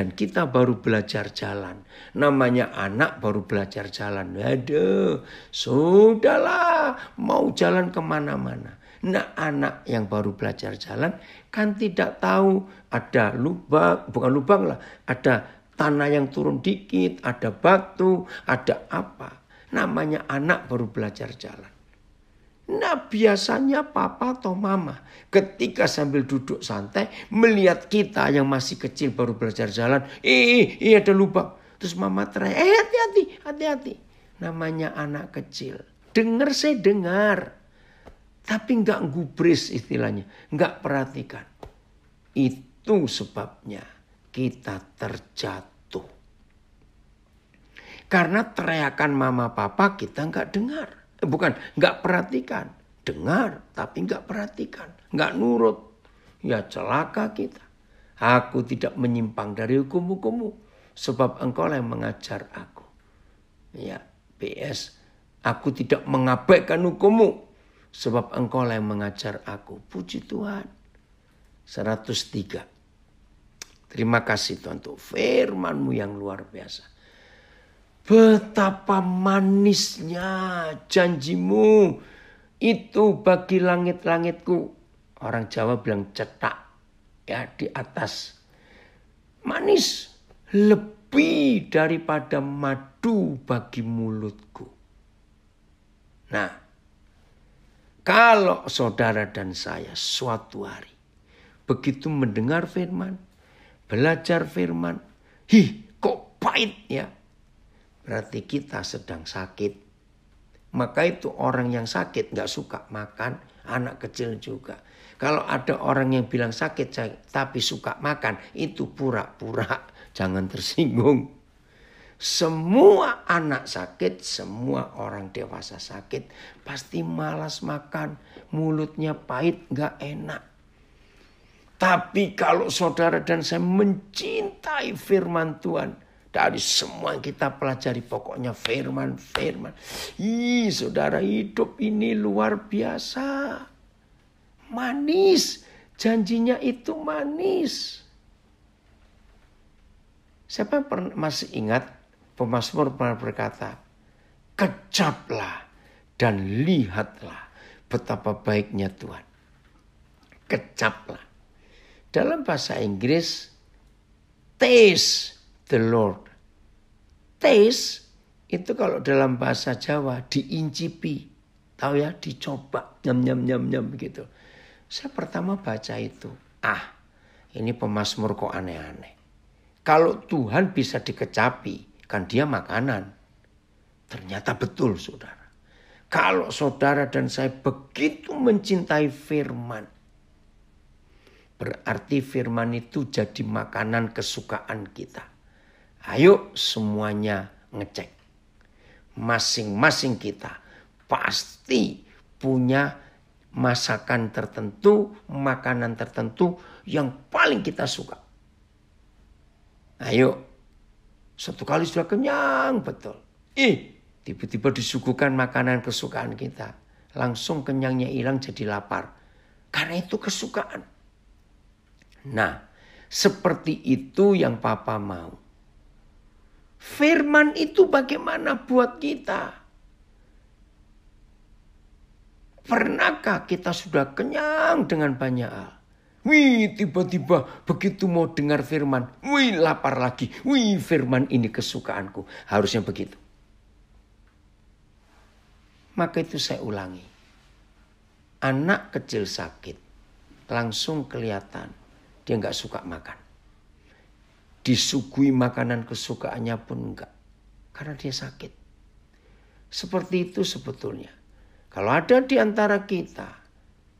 dan kita baru belajar jalan. Namanya anak baru belajar jalan. waduh sudahlah mau jalan kemana-mana. Nah anak yang baru belajar jalan kan tidak tahu ada lubang, bukan lubang lah, ada tanah yang turun dikit, ada batu, ada apa. Namanya anak baru belajar jalan. Nah biasanya papa atau mama ketika sambil duduk santai melihat kita yang masih kecil baru belajar jalan. Ih, ih ada lubang. Terus mama teriak, eh hati-hati, hati-hati. Namanya anak kecil. Dengar saya dengar. Tapi nggak gubris istilahnya. nggak perhatikan. Itu sebabnya kita terjatuh. Karena teriakan mama papa kita nggak dengar. Bukan, nggak perhatikan. Dengar, tapi nggak perhatikan. Nggak nurut. Ya celaka kita. Aku tidak menyimpang dari hukum-hukummu. Sebab engkau yang mengajar aku. Ya, PS. Aku tidak mengabaikan hukummu. Sebab engkau yang mengajar aku. Puji Tuhan. 103. Terima kasih Tuhan untuk firmanmu yang luar biasa. Betapa manisnya janjimu itu bagi langit-langitku. Orang Jawa bilang cetak ya di atas. Manis lebih daripada madu bagi mulutku. Nah, kalau saudara dan saya suatu hari begitu mendengar firman, belajar firman, hih kok pahit ya, berarti kita sedang sakit. Maka itu orang yang sakit nggak suka makan, anak kecil juga. Kalau ada orang yang bilang sakit tapi suka makan, itu pura-pura. Jangan tersinggung. Semua anak sakit, semua orang dewasa sakit, pasti malas makan, mulutnya pahit, nggak enak. Tapi kalau saudara dan saya mencintai firman Tuhan, dari semua yang kita pelajari pokoknya firman, firman. Ih, saudara hidup ini luar biasa. Manis. Janjinya itu manis. Siapa yang masih ingat pemasmur pernah berkata, Kejaplah dan lihatlah betapa baiknya Tuhan. Kejaplah. Dalam bahasa Inggris, taste the Lord. Taste itu kalau dalam bahasa Jawa diincipi. Tahu ya, dicoba, nyam nyam nyam nyam gitu. Saya pertama baca itu, ah ini pemasmur kok aneh-aneh. Kalau Tuhan bisa dikecapi, kan dia makanan. Ternyata betul saudara. Kalau saudara dan saya begitu mencintai firman. Berarti firman itu jadi makanan kesukaan kita. Ayo semuanya ngecek. Masing-masing kita pasti punya masakan tertentu, makanan tertentu yang paling kita suka. Ayo, satu kali sudah kenyang betul. Ih, tiba-tiba disuguhkan makanan kesukaan kita. Langsung kenyangnya hilang jadi lapar. Karena itu kesukaan. Nah, seperti itu yang papa mau. Firman itu bagaimana buat kita? Pernahkah kita sudah kenyang dengan banyak hal? Wih, tiba-tiba begitu mau dengar firman, wih lapar lagi. Wih, firman ini kesukaanku. Harusnya begitu. Maka itu saya ulangi. Anak kecil sakit, langsung kelihatan dia nggak suka makan. Disugui makanan kesukaannya pun enggak. Karena dia sakit. Seperti itu sebetulnya. Kalau ada di antara kita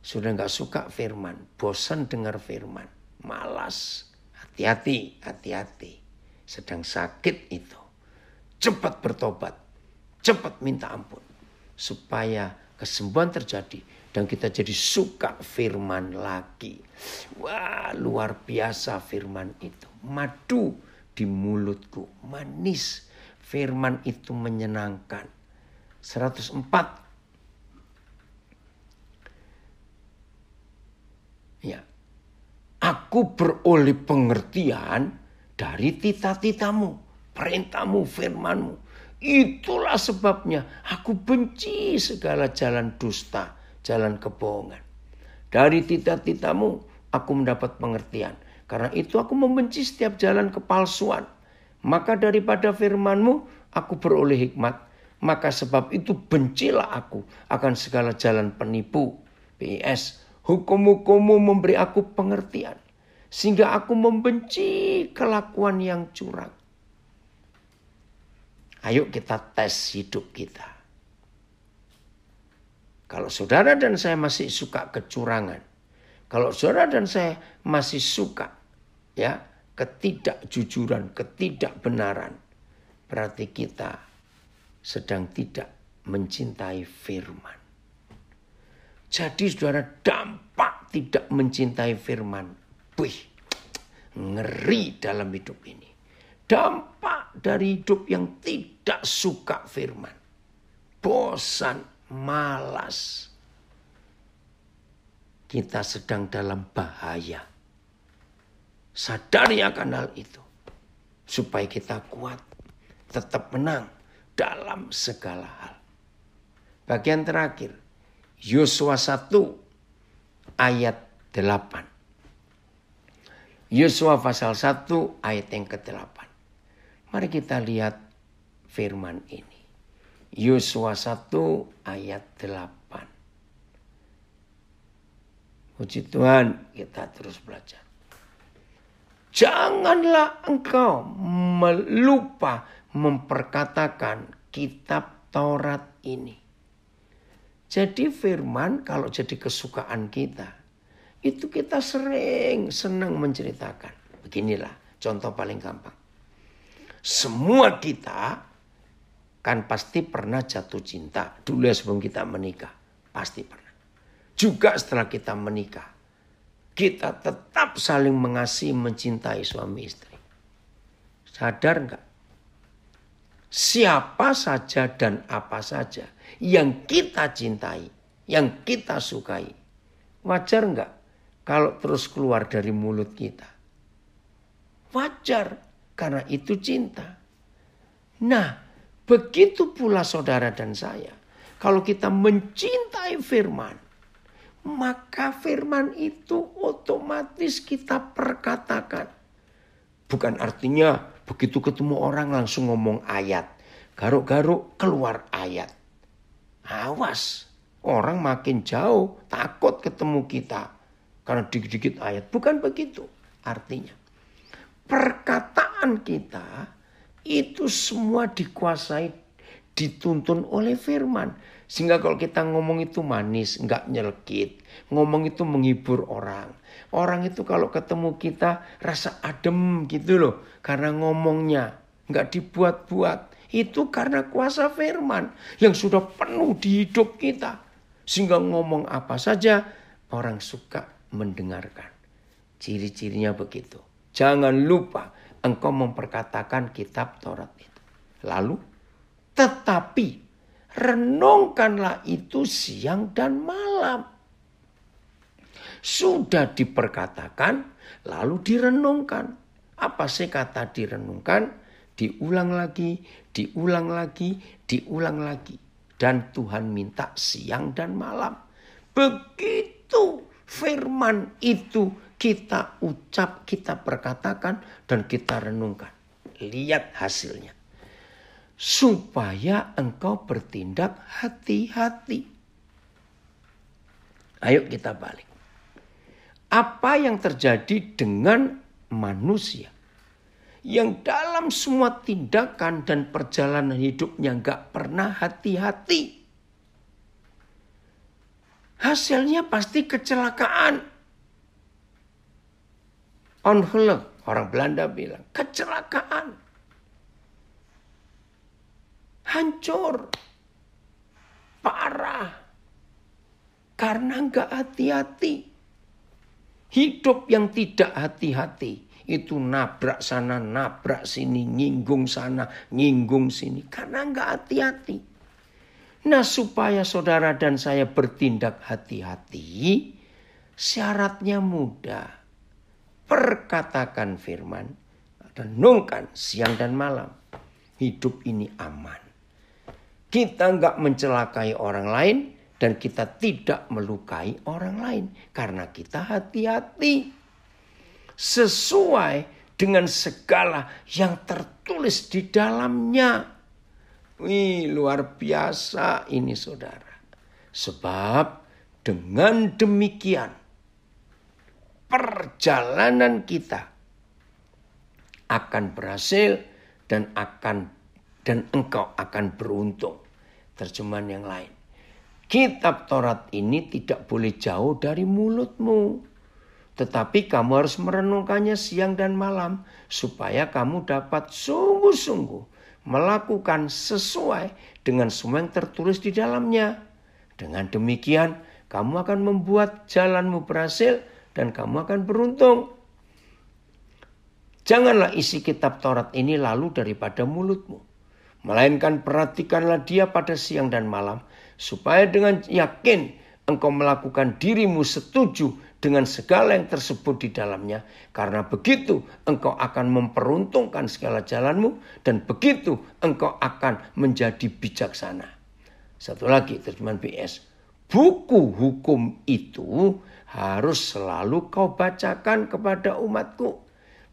sudah enggak suka firman, bosan dengar firman, malas, hati-hati, hati-hati. Sedang sakit itu. Cepat bertobat, cepat minta ampun. Supaya kesembuhan terjadi dan kita jadi suka firman lagi. Wah luar biasa firman itu madu di mulutku. Manis firman itu menyenangkan. 104 Ya. Aku beroleh pengertian dari tita-titamu, perintahmu, firmanmu. Itulah sebabnya aku benci segala jalan dusta, jalan kebohongan. Dari tita-titamu aku mendapat pengertian. Karena itu aku membenci setiap jalan kepalsuan. Maka daripada firmanmu aku beroleh hikmat. Maka sebab itu bencilah aku akan segala jalan penipu. PIS, hukum-hukummu memberi aku pengertian. Sehingga aku membenci kelakuan yang curang. Ayo kita tes hidup kita. Kalau saudara dan saya masih suka kecurangan, kalau saudara dan saya masih suka ya ketidakjujuran, ketidakbenaran. Berarti kita sedang tidak mencintai firman. Jadi saudara dampak tidak mencintai firman. Wih, ngeri dalam hidup ini. Dampak dari hidup yang tidak suka firman. Bosan, malas. Kita sedang dalam bahaya Sadari akan hal itu. Supaya kita kuat, tetap menang dalam segala hal. Bagian terakhir, Yosua 1 ayat 8. Yosua pasal 1 ayat yang ke-8. Mari kita lihat firman ini. Yosua 1 ayat 8. Puji Tuhan, kita terus belajar janganlah engkau melupa memperkatakan kitab Taurat ini. Jadi firman kalau jadi kesukaan kita, itu kita sering senang menceritakan. Beginilah contoh paling gampang. Semua kita kan pasti pernah jatuh cinta dulu ya sebelum kita menikah. Pasti pernah. Juga setelah kita menikah kita tetap saling mengasihi, mencintai suami istri. Sadar nggak? Siapa saja dan apa saja yang kita cintai, yang kita sukai. Wajar nggak kalau terus keluar dari mulut kita? Wajar, karena itu cinta. Nah, begitu pula saudara dan saya. Kalau kita mencintai firman, maka firman itu otomatis kita perkatakan. Bukan artinya begitu ketemu orang langsung ngomong ayat. Garuk-garuk keluar ayat. Awas, orang makin jauh takut ketemu kita. Karena dikit-dikit ayat. Bukan begitu artinya. Perkataan kita itu semua dikuasai, dituntun oleh firman sehingga kalau kita ngomong itu manis, nggak nyelkit. Ngomong itu menghibur orang. Orang itu kalau ketemu kita rasa adem gitu loh. Karena ngomongnya nggak dibuat-buat. Itu karena kuasa firman yang sudah penuh di hidup kita. Sehingga ngomong apa saja orang suka mendengarkan. Ciri-cirinya begitu. Jangan lupa engkau memperkatakan kitab Taurat itu. Lalu, tetapi renungkanlah itu siang dan malam. Sudah diperkatakan, lalu direnungkan. Apa sih kata direnungkan? Diulang lagi, diulang lagi, diulang lagi. Dan Tuhan minta siang dan malam. Begitu firman itu kita ucap, kita perkatakan, dan kita renungkan. Lihat hasilnya supaya engkau bertindak hati-hati. Ayo kita balik. Apa yang terjadi dengan manusia yang dalam semua tindakan dan perjalanan hidupnya nggak pernah hati-hati? Hasilnya pasti kecelakaan. Ongeluk, orang Belanda bilang, kecelakaan hancur. Parah. Karena nggak hati-hati. Hidup yang tidak hati-hati itu nabrak sana, nabrak sini, nyinggung sana, nyinggung sini. Karena nggak hati-hati. Nah supaya saudara dan saya bertindak hati-hati, syaratnya mudah. Perkatakan firman, renungkan siang dan malam. Hidup ini aman. Kita nggak mencelakai orang lain dan kita tidak melukai orang lain karena kita hati-hati sesuai dengan segala yang tertulis di dalamnya. Wih, luar biasa ini saudara. Sebab dengan demikian perjalanan kita akan berhasil dan akan dan engkau akan beruntung. Terjemahan yang lain. Kitab Taurat ini tidak boleh jauh dari mulutmu. Tetapi kamu harus merenungkannya siang dan malam supaya kamu dapat sungguh-sungguh melakukan sesuai dengan semua yang tertulis di dalamnya. Dengan demikian, kamu akan membuat jalanmu berhasil dan kamu akan beruntung. Janganlah isi kitab Taurat ini lalu daripada mulutmu melainkan perhatikanlah dia pada siang dan malam, supaya dengan yakin engkau melakukan dirimu setuju dengan segala yang tersebut di dalamnya, karena begitu engkau akan memperuntungkan segala jalanmu, dan begitu engkau akan menjadi bijaksana. Satu lagi, terjemahan PS, buku hukum itu harus selalu kau bacakan kepada umatku.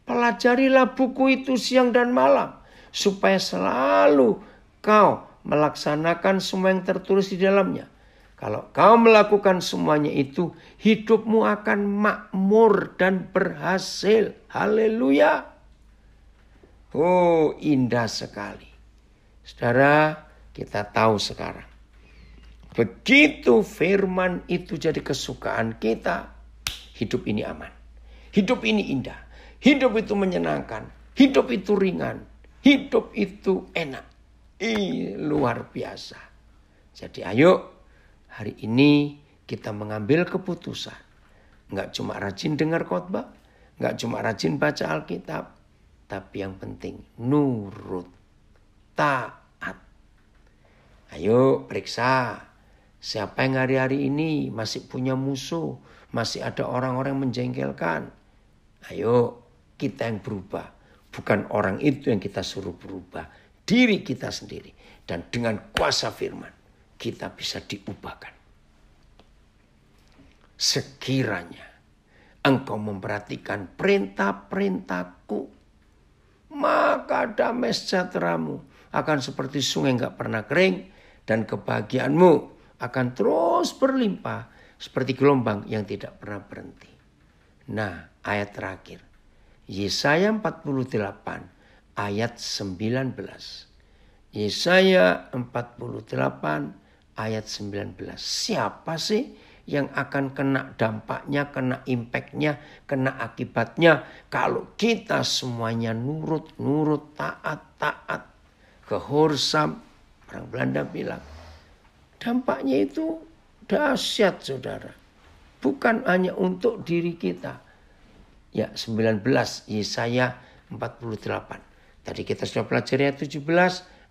Pelajarilah buku itu siang dan malam, supaya selalu kau melaksanakan semua yang tertulis di dalamnya. Kalau kau melakukan semuanya itu, hidupmu akan makmur dan berhasil. Haleluya. Oh, indah sekali. Saudara, kita tahu sekarang. Begitu firman itu jadi kesukaan kita, hidup ini aman. Hidup ini indah. Hidup itu menyenangkan. Hidup itu ringan. Hidup itu enak. Ih, luar biasa. Jadi ayo hari ini kita mengambil keputusan. Enggak cuma rajin dengar khotbah, enggak cuma rajin baca Alkitab, tapi yang penting nurut, taat. Ayo periksa siapa yang hari-hari ini masih punya musuh, masih ada orang-orang yang menjengkelkan. Ayo kita yang berubah Bukan orang itu yang kita suruh berubah. Diri kita sendiri. Dan dengan kuasa firman kita bisa diubahkan. Sekiranya engkau memperhatikan perintah-perintahku, maka damai sejahteramu akan seperti sungai nggak pernah kering dan kebahagiaanmu akan terus berlimpah seperti gelombang yang tidak pernah berhenti. Nah, ayat terakhir. Yesaya 48 ayat 19. Yesaya 48 ayat 19. Siapa sih yang akan kena dampaknya, kena impactnya, kena akibatnya. Kalau kita semuanya nurut, nurut, taat, taat, kehorsam. Orang Belanda bilang, dampaknya itu dahsyat saudara. Bukan hanya untuk diri kita, ya 19 Yesaya 48. Tadi kita sudah pelajari ayat 17,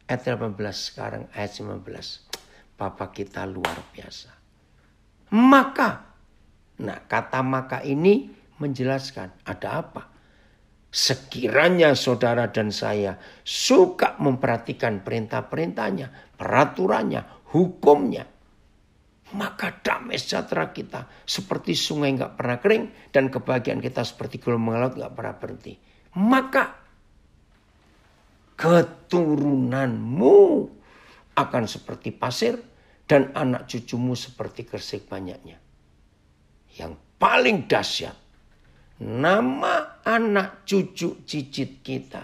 ayat 18, sekarang ayat 19. Papa kita luar biasa. Maka. Nah, kata maka ini menjelaskan ada apa. Sekiranya saudara dan saya suka memperhatikan perintah-perintahnya, peraturannya, hukumnya, maka damai sejahtera kita seperti sungai nggak pernah kering dan kebahagiaan kita seperti gelombang laut nggak pernah berhenti. Maka keturunanmu akan seperti pasir dan anak cucumu seperti kersik banyaknya. Yang paling dahsyat, nama anak cucu cicit kita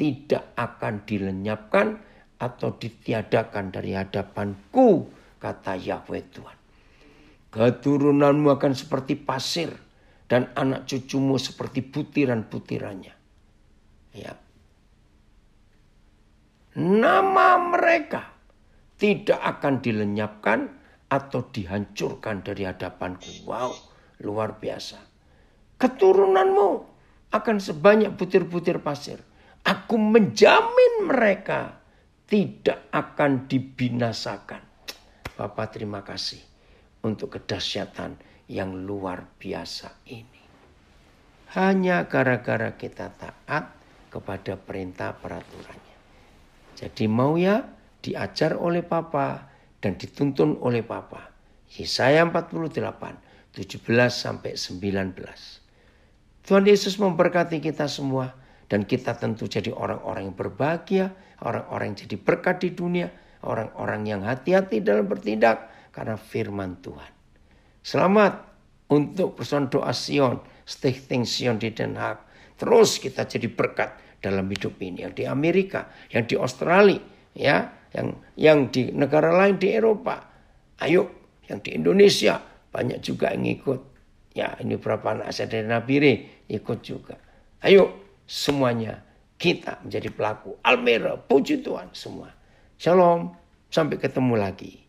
tidak akan dilenyapkan atau ditiadakan dari hadapanku kata Yahweh Tuhan. Keturunanmu akan seperti pasir dan anak cucumu seperti butiran-butirannya. Ya. Nama mereka tidak akan dilenyapkan atau dihancurkan dari hadapanku. Wow, luar biasa. Keturunanmu akan sebanyak butir-butir pasir. Aku menjamin mereka tidak akan dibinasakan. Bapak terima kasih untuk kedahsyatan yang luar biasa ini. Hanya gara-gara kita taat kepada perintah peraturannya. Jadi mau ya diajar oleh Papa dan dituntun oleh Papa. Yesaya 48, 17 sampai 19. Tuhan Yesus memberkati kita semua dan kita tentu jadi orang-orang yang berbahagia, orang-orang yang jadi berkat di dunia, orang-orang yang hati-hati dalam bertindak karena firman Tuhan. Selamat untuk person doa Sion, Stichting Sion di Den Haag. Terus kita jadi berkat dalam hidup ini yang di Amerika, yang di Australia, ya, yang yang di negara lain di Eropa. Ayo, yang di Indonesia banyak juga yang ikut. Ya, ini berapa anak saya dari Nabire ikut juga. Ayo semuanya kita menjadi pelaku. Almera, puji Tuhan semua. Shalom, sampai ketemu lagi.